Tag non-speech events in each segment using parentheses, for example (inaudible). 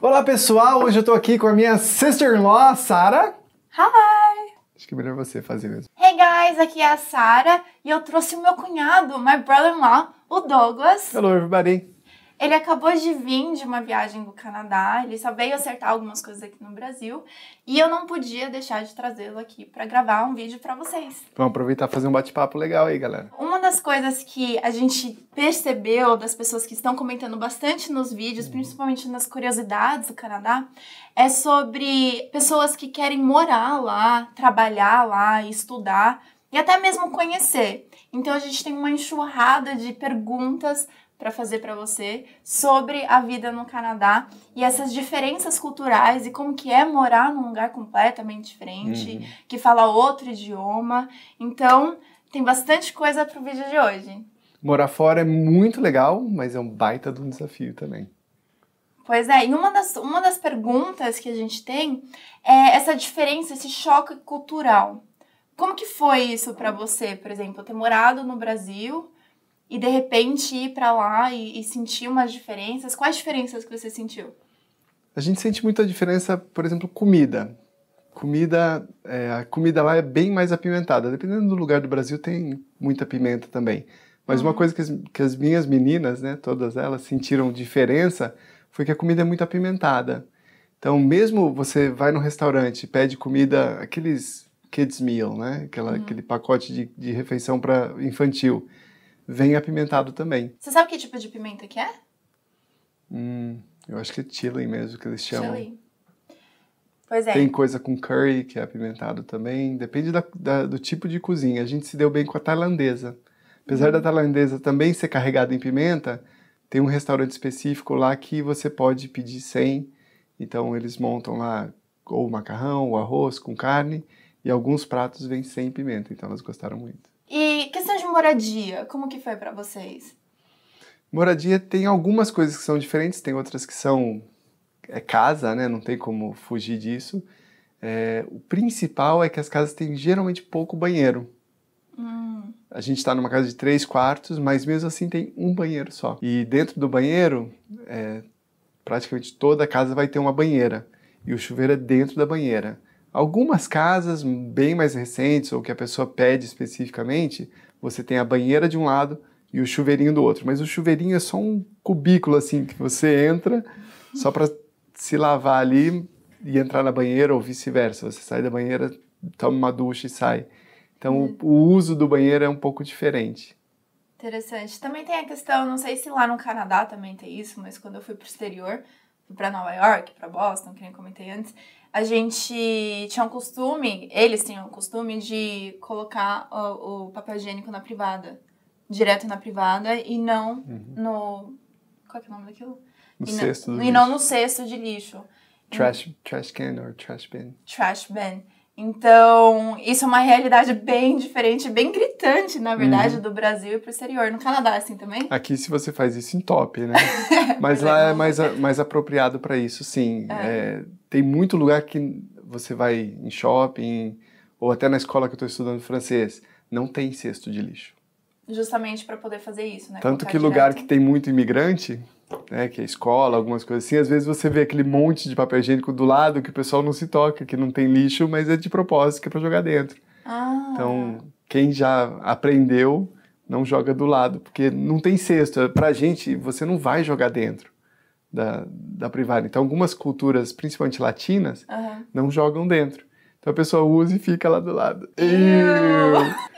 Olá pessoal, hoje eu tô aqui com a minha sister-in-law, Sara. Hi! Acho que é melhor você fazer mesmo. Hey guys, aqui é a Sara e eu trouxe o meu cunhado, my brother-in-law, o Douglas. Hello everybody. Ele acabou de vir de uma viagem do Canadá, ele só veio acertar algumas coisas aqui no Brasil e eu não podia deixar de trazê-lo aqui para gravar um vídeo para vocês. Vamos aproveitar e fazer um bate-papo legal aí, galera. Uma das coisas que a gente percebeu das pessoas que estão comentando bastante nos vídeos, uhum. principalmente nas curiosidades do Canadá, é sobre pessoas que querem morar lá, trabalhar lá, estudar e até mesmo conhecer. Então a gente tem uma enxurrada de perguntas para fazer para você sobre a vida no Canadá e essas diferenças culturais e como que é morar num lugar completamente diferente, uhum. que fala outro idioma. Então, tem bastante coisa pro vídeo de hoje. Morar fora é muito legal, mas é um baita de um desafio também. Pois é, e uma das, uma das perguntas que a gente tem é essa diferença, esse choque cultural. Como que foi isso para você, por exemplo, ter morado no Brasil e de repente ir para lá e, e, sentir umas diferenças? Quais diferenças que você sentiu? A gente sente muita diferença, por exemplo, comida. Comida, é, a comida lá é bem mais apimentada. Dependendo do lugar do Brasil, tem muita pimenta também. Mas uma uhum. coisa que as, que as minhas meninas, né, todas elas, sentiram diferença foi que a comida é muito apimentada. Então, mesmo você vai no restaurante, pede comida, aqueles kids meal, né? Aquela, uhum. Aquele pacote de, de refeição para infantil vem apimentado também. Você sabe que tipo de pimenta que é? Hum, eu acho que é chili mesmo que eles chamam. Chili. Pois é. Tem coisa com curry que é apimentado também. Depende da, da, do tipo de cozinha. A gente se deu bem com a tailandesa. Apesar uhum. da tailandesa também ser carregada em pimenta, tem um restaurante específico lá que você pode pedir sem. Então eles montam lá ou macarrão, ou arroz com carne e alguns pratos vêm sem pimenta. Então elas gostaram muito. E moradia, como que foi para vocês? Moradia tem algumas coisas que são diferentes, tem outras que são é casa, né? Não tem como fugir disso. É, o principal é que as casas têm geralmente pouco banheiro. Hum. A gente está numa casa de três quartos, mas mesmo assim tem um banheiro só. E dentro do banheiro, é, praticamente toda casa vai ter uma banheira. E o chuveiro é dentro da banheira. Algumas casas bem mais recentes, ou que a pessoa pede especificamente, você tem a banheira de um lado e o chuveirinho do outro. Mas o chuveirinho é só um cubículo assim que você entra só para se lavar ali e entrar na banheira ou vice-versa. Você sai da banheira, toma uma ducha e sai. Então o, uhum. o uso do banheiro é um pouco diferente. Interessante. Também tem a questão, não sei se lá no Canadá também tem isso, mas quando eu fui para o exterior, fui para Nova York, para Boston, que nem comentei antes, a gente tinha um costume, eles tinham o um costume de colocar o, o, papel higiênico na privada, direto na privada e não uhum. no. Qual é, o nome daquilo? No e cesto. Não, e lixo. não no cesto de lixo. Trash, trash can or trash bin. Trash bin. Então, isso é uma realidade bem diferente, bem gritante, na verdade, uhum. do Brasil e pro exterior. No Canadá, assim também? Aqui, se você faz isso em top, né? (laughs) Mas é lá é mais, mais apropriado para isso, sim. É. É, tem muito lugar que você vai em shopping, ou até na escola que eu estou estudando francês, não tem cesto de lixo. Justamente para poder fazer isso, né? Tanto que lugar direto. que tem muito imigrante, né, que é escola, algumas coisas assim, às vezes você vê aquele monte de papel higiênico do lado que o pessoal não se toca, que não tem lixo, mas é de propósito, que é para jogar dentro. Ah. Então, quem já aprendeu, não joga do lado, porque não tem cesto. a gente, você não vai jogar dentro da, da privada. Então, algumas culturas, principalmente latinas, uhum. não jogam dentro. Então a pessoa usa e fica lá do lado.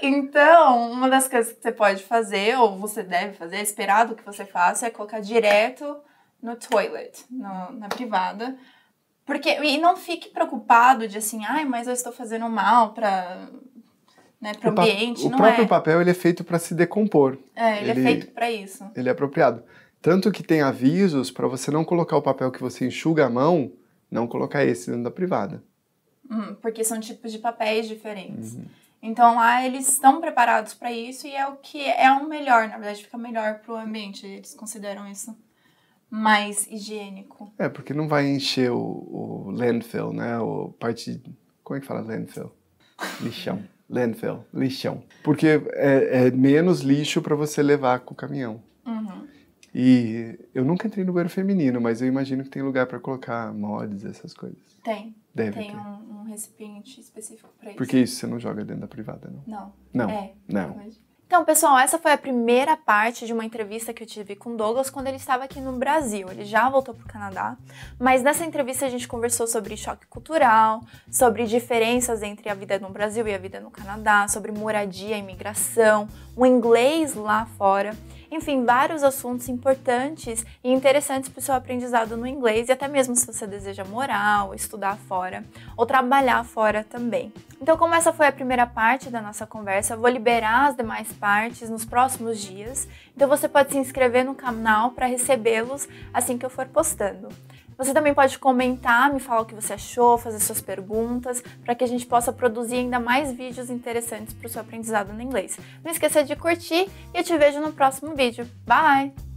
então, uma das coisas que você pode fazer, ou você deve fazer, esperado que você faça, é colocar direto no toilet, no, na privada. Porque, e não fique preocupado de assim, ai, mas eu estou fazendo mal para né, para o ambiente. O não próprio é. papel ele é feito para se decompor. É, ele, é ele é feito para isso. Ele é apropriado. Tanto que tem avisos para você não colocar o papel que você enxuga a mão, não colocar esse dentro da privada. Hum, porque são tipos de papéis diferentes. Uhum. Então lá eles estão preparados para isso e é o que é o melhor, na verdade fica melhor para o ambiente, eles consideram isso mais higiênico. É, porque não vai encher o, o landfill, né? O parte. Como é que fala landfill? Lixão. (laughs) landfill, lixão. Porque é, é menos lixo para você levar com o caminhão. Uhum. E eu nunca entrei no banheiro feminino, mas eu imagino que tem lugar para colocar mods, essas coisas. Tem. Deve tem ter. Um, recipiente específico para isso. Porque isso você não joga dentro da privada, não? Não. Não. É. Não. Então, pessoal, essa foi a primeira parte de uma entrevista que eu tive com Douglas quando ele estava aqui no Brasil. Ele já voltou para o Canadá, mas nessa entrevista a gente conversou sobre choque cultural, sobre diferenças entre a vida no Brasil e a vida no Canadá, sobre moradia, imigração, o inglês lá fora enfim, vários assuntos importantes e interessantes para o seu aprendizado no inglês e até mesmo se você deseja morar ou estudar fora ou trabalhar fora também. Então, como essa foi a primeira parte da nossa conversa, vou liberar as demais partes nos próximos dias. Então, você pode se inscrever no canal para recebê-los assim que eu for postando. Você também pode comentar, me falar o que você achou, fazer suas perguntas, para que a gente possa produzir ainda mais vídeos interessantes para o seu aprendizado no inglês. Não esqueça de curtir e eu te vejo no próximo vídeo. Bye!